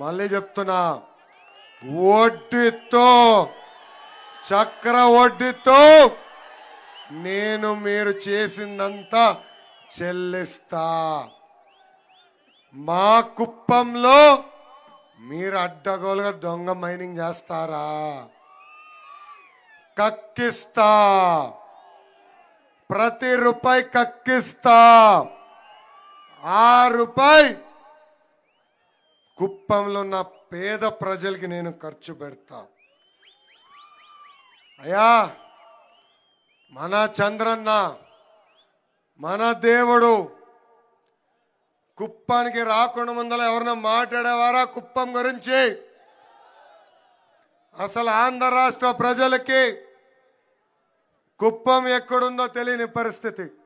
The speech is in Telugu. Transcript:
మళ్ళీ చెప్తున్నా వడ్డీతో చక్ర వడ్డీతో నేను మీరు చేసిందంతా చెల్లిస్తా మా కుప్పంలో మీరు అడ్డగోలుగా దొంగ మైనింగ్ చేస్తారా కక్కిస్తా ప్రతి రూపాయి కక్కిస్తా ఆ రూపాయి కుప్పంలో ఉన్న పేద ప్రజలకి నేను ఖర్చు పెడతా అయ్యా మన చంద్రన్న మన దేవుడు కుప్పానికి రాకుండా ముందర ఎవరన్నా మాట్లాడేవారా కుప్పం గురించి అసలు ఆంధ్ర రాష్ట్ర ప్రజలకి కుప్పం ఎక్కడుందో తెలియని పరిస్థితి